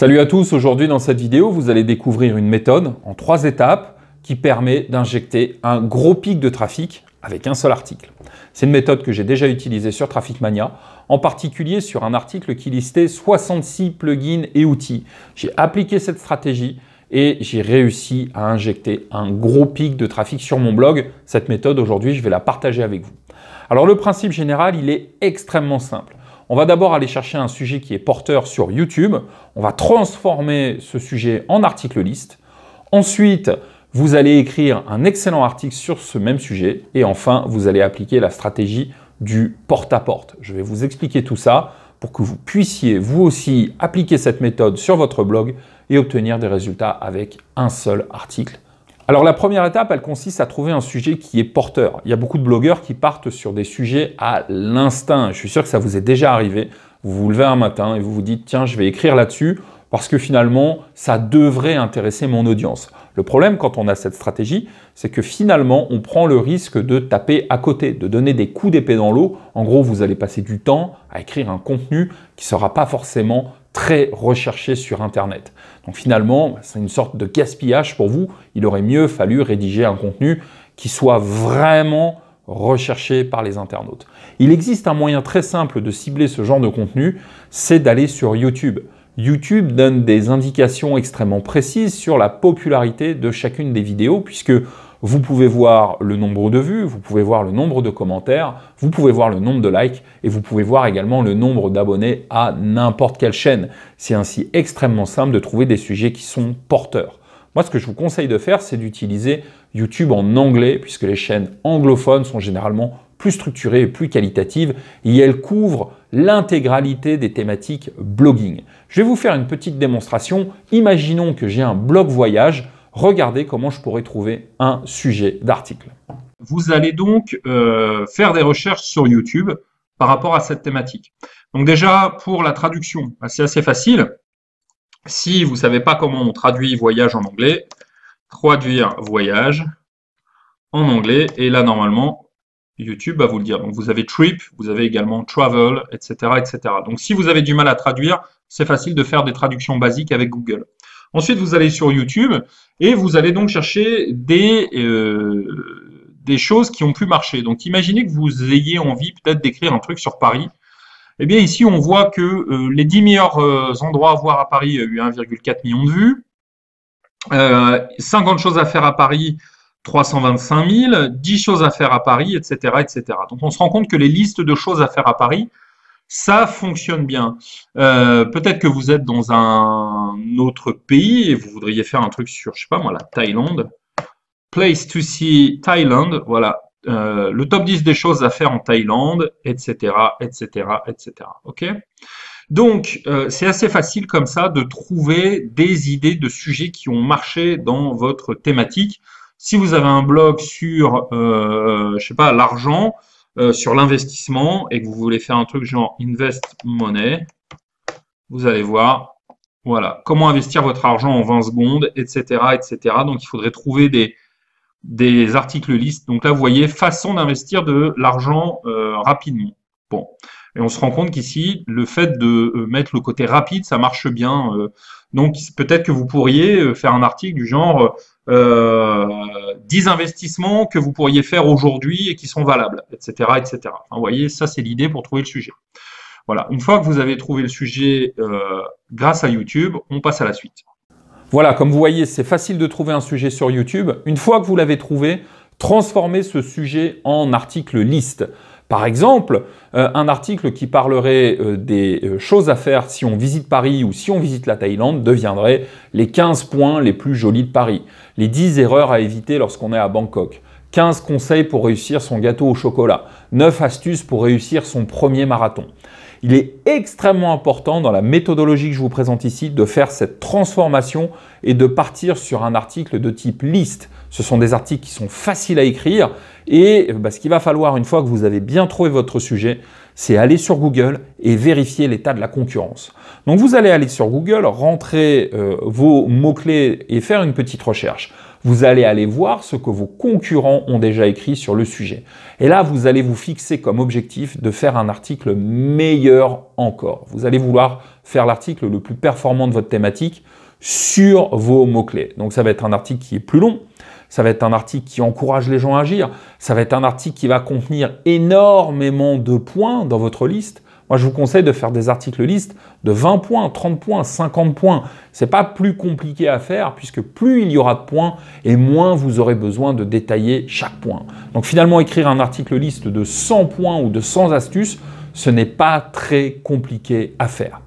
Salut à tous, aujourd'hui dans cette vidéo, vous allez découvrir une méthode en trois étapes qui permet d'injecter un gros pic de trafic avec un seul article. C'est une méthode que j'ai déjà utilisée sur Traffic Mania, en particulier sur un article qui listait 66 plugins et outils. J'ai appliqué cette stratégie et j'ai réussi à injecter un gros pic de trafic sur mon blog. Cette méthode aujourd'hui, je vais la partager avec vous. Alors le principe général, il est extrêmement simple. On va d'abord aller chercher un sujet qui est porteur sur YouTube. On va transformer ce sujet en article liste. Ensuite, vous allez écrire un excellent article sur ce même sujet. Et enfin, vous allez appliquer la stratégie du porte-à-porte. Je vais vous expliquer tout ça pour que vous puissiez vous aussi appliquer cette méthode sur votre blog et obtenir des résultats avec un seul article. Alors la première étape, elle consiste à trouver un sujet qui est porteur. Il y a beaucoup de blogueurs qui partent sur des sujets à l'instinct. Je suis sûr que ça vous est déjà arrivé. Vous vous levez un matin et vous vous dites, tiens, je vais écrire là-dessus parce que finalement, ça devrait intéresser mon audience. Le problème quand on a cette stratégie, c'est que finalement, on prend le risque de taper à côté, de donner des coups d'épée dans l'eau. En gros, vous allez passer du temps à écrire un contenu qui ne sera pas forcément très recherché sur Internet. Donc finalement, c'est une sorte de gaspillage pour vous. Il aurait mieux fallu rédiger un contenu qui soit vraiment recherché par les internautes. Il existe un moyen très simple de cibler ce genre de contenu, c'est d'aller sur YouTube. YouTube donne des indications extrêmement précises sur la popularité de chacune des vidéos, puisque vous pouvez voir le nombre de vues, vous pouvez voir le nombre de commentaires, vous pouvez voir le nombre de likes et vous pouvez voir également le nombre d'abonnés à n'importe quelle chaîne. C'est ainsi extrêmement simple de trouver des sujets qui sont porteurs. Moi, ce que je vous conseille de faire, c'est d'utiliser YouTube en anglais, puisque les chaînes anglophones sont généralement plus structurées et plus qualitatives, et elles couvrent l'intégralité des thématiques blogging. Je vais vous faire une petite démonstration. Imaginons que j'ai un blog voyage regardez comment je pourrais trouver un sujet d'article. Vous allez donc euh, faire des recherches sur YouTube par rapport à cette thématique. Donc déjà, pour la traduction, bah, c'est assez facile. Si vous ne savez pas comment on traduit voyage en anglais, traduire voyage en anglais, et là normalement, YouTube va vous le dire. Donc vous avez trip, vous avez également travel, etc. etc. Donc si vous avez du mal à traduire, c'est facile de faire des traductions basiques avec Google. Ensuite, vous allez sur YouTube et vous allez donc chercher euh, des, choses qui ont pu marcher. Donc, imaginez que vous ayez envie peut-être d'écrire un truc sur Paris. Eh bien, ici, on voit que euh, les 10 meilleurs euh, endroits à voir à Paris ont eu 1,4 million de vues. 50 choses à faire à Paris, 325 000. 10 choses à faire à Paris, etc., etc. Donc, on se rend compte que les listes de choses à faire à Paris ça fonctionne bien. Euh, peut-être que vous êtes dans un autre pays et vous voudriez faire un truc sur, je sais pas moi, la Thaïlande. Place to see Thailand. voilà. Euh, le top 10 des choses à faire en Thaïlande, etc., etc., etc. Ok Donc, euh, c'est assez facile comme ça de trouver des idées de sujets qui ont marché dans votre thématique. Si vous avez un blog sur, je sais pas, l'argent, euh, sur l'investissement et que vous voulez faire un truc genre invest money, vous allez voir, voilà, comment investir votre argent en 20 secondes, etc., etc. Donc, il faudrait trouver des, articles listes. Donc là, vous voyez, façon d'investir de l'argent euh, rapidement. Bon, et on se rend compte qu'ici, le fait de euh, mettre le côté rapide, ça marche bien. Euh. Donc peut-être que vous pourriez euh, faire un article du genre 10 investissements que vous pourriez faire aujourd'hui et qui sont valables, etc. etc. vous voyez, ça c'est l'idée pour trouver le sujet. Voilà, une fois que vous avez trouvé le sujet grâce à YouTube, on passe à la suite. Voilà, comme vous voyez, c'est facile de trouver un sujet sur YouTube. Une fois que vous l'avez trouvé, transformez ce sujet en article liste. Par exemple, euh, un article qui parlerait euh, des euh, choses à faire si on visite Paris ou si on visite la Thaïlande deviendrait les 15 points les plus jolis de Paris, les 10 erreurs à éviter lorsqu'on est à Bangkok, 15 conseils pour réussir son gâteau au chocolat, 9 astuces pour réussir son premier marathon. Il est extrêmement important dans la méthodologie que je vous présente ici de faire cette transformation et de partir sur un article de type liste. Ce sont des articles qui sont faciles à écrire et eh ben, ce qu'il va falloir une fois que vous avez bien trouvé votre sujet, c'est aller sur Google et vérifier l'état de la concurrence. Donc vous allez aller sur Google, rentrer euh, vos mots-clés et faire une petite recherche vous allez aller voir ce que vos concurrents ont déjà écrit sur le sujet. Et là, vous allez vous fixer comme objectif de faire un article meilleur encore. Vous allez vouloir faire l'article le plus performant de votre thématique sur vos mots-clés. Donc ça va être un article qui est plus long, ça va être un article qui encourage les gens à agir, ça va être un article qui va contenir énormément de points dans votre liste, moi, je vous conseille de faire des articles listes de 20 points, 30 points, 50 points. Ce n'est pas plus compliqué à faire puisque plus il y aura de points et moins vous aurez besoin de détailler chaque point. Donc finalement, écrire un article liste de 100 points ou de 100 astuces, ce n'est pas très compliqué à faire.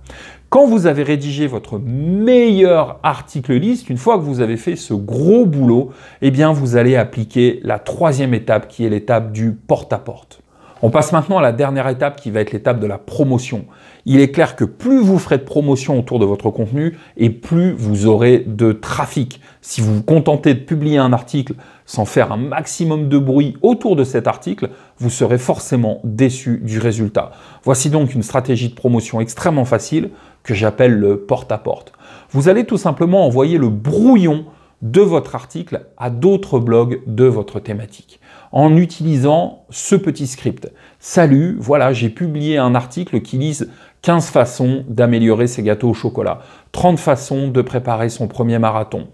Quand vous avez rédigé votre meilleur article liste, une fois que vous avez fait ce gros boulot, eh bien vous allez appliquer la troisième étape qui est l'étape du porte-à-porte. porte à porte on passe maintenant à la dernière étape qui va être l'étape de la promotion. Il est clair que plus vous ferez de promotion autour de votre contenu et plus vous aurez de trafic. Si vous vous contentez de publier un article sans faire un maximum de bruit autour de cet article, vous serez forcément déçu du résultat. Voici donc une stratégie de promotion extrêmement facile que j'appelle le porte-à-porte. Vous allez tout simplement envoyer le brouillon de votre article à d'autres blogs de votre thématique en utilisant ce petit script. Salut, voilà, j'ai publié un article qui lise 15 façons d'améliorer ses gâteaux au chocolat, 30 façons de préparer son premier marathon,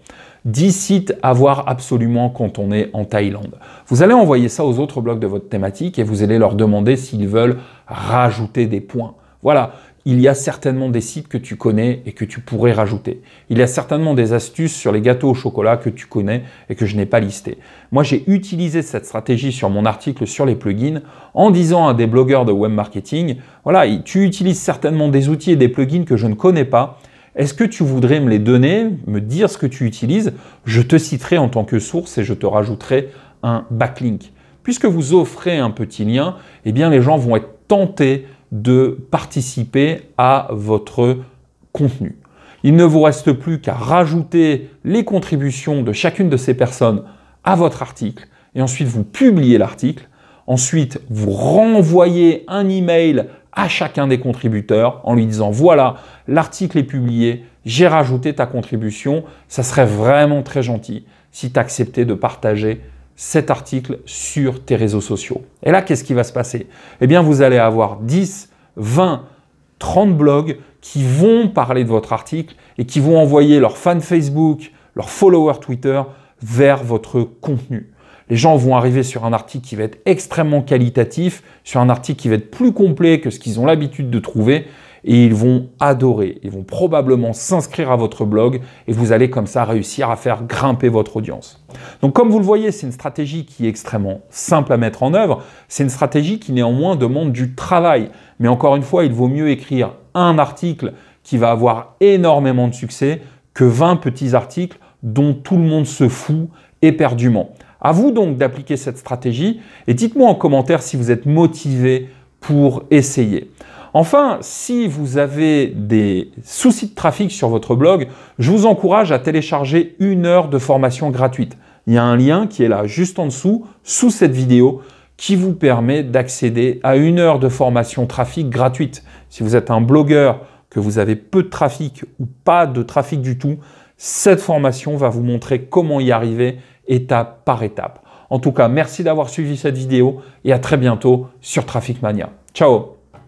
10 sites à voir absolument quand on est en Thaïlande. Vous allez envoyer ça aux autres blogs de votre thématique et vous allez leur demander s'ils veulent rajouter des points. Voilà, il y a certainement des sites que tu connais et que tu pourrais rajouter. Il y a certainement des astuces sur les gâteaux au chocolat que tu connais et que je n'ai pas listé. Moi, j'ai utilisé cette stratégie sur mon article sur les plugins en disant à des blogueurs de web marketing, voilà, tu utilises certainement des outils et des plugins que je ne connais pas. Est-ce que tu voudrais me les donner, me dire ce que tu utilises Je te citerai en tant que source et je te rajouterai un backlink. Puisque vous offrez un petit lien, eh bien les gens vont être tentés de participer à votre contenu. Il ne vous reste plus qu'à rajouter les contributions de chacune de ces personnes à votre article et ensuite vous publiez l'article. Ensuite, vous renvoyez un email à chacun des contributeurs en lui disant voilà, l'article est publié, j'ai rajouté ta contribution, ça serait vraiment très gentil si tu acceptais de partager cet article sur tes réseaux sociaux. Et là, qu'est-ce qui va se passer Eh bien, vous allez avoir 10, 20, 30 blogs qui vont parler de votre article et qui vont envoyer leurs fans Facebook, leurs followers Twitter vers votre contenu. Les gens vont arriver sur un article qui va être extrêmement qualitatif, sur un article qui va être plus complet que ce qu'ils ont l'habitude de trouver et ils vont adorer. Ils vont probablement s'inscrire à votre blog et vous allez comme ça réussir à faire grimper votre audience. Donc comme vous le voyez, c'est une stratégie qui est extrêmement simple à mettre en œuvre. C'est une stratégie qui néanmoins demande du travail. Mais encore une fois, il vaut mieux écrire un article qui va avoir énormément de succès que 20 petits articles dont tout le monde se fout éperdument. À vous donc d'appliquer cette stratégie et dites-moi en commentaire si vous êtes motivé pour essayer. Enfin, si vous avez des soucis de trafic sur votre blog, je vous encourage à télécharger une heure de formation gratuite. Il y a un lien qui est là juste en dessous, sous cette vidéo, qui vous permet d'accéder à une heure de formation trafic gratuite. Si vous êtes un blogueur, que vous avez peu de trafic ou pas de trafic du tout, cette formation va vous montrer comment y arriver étape par étape. En tout cas, merci d'avoir suivi cette vidéo et à très bientôt sur Traffic Mania. Ciao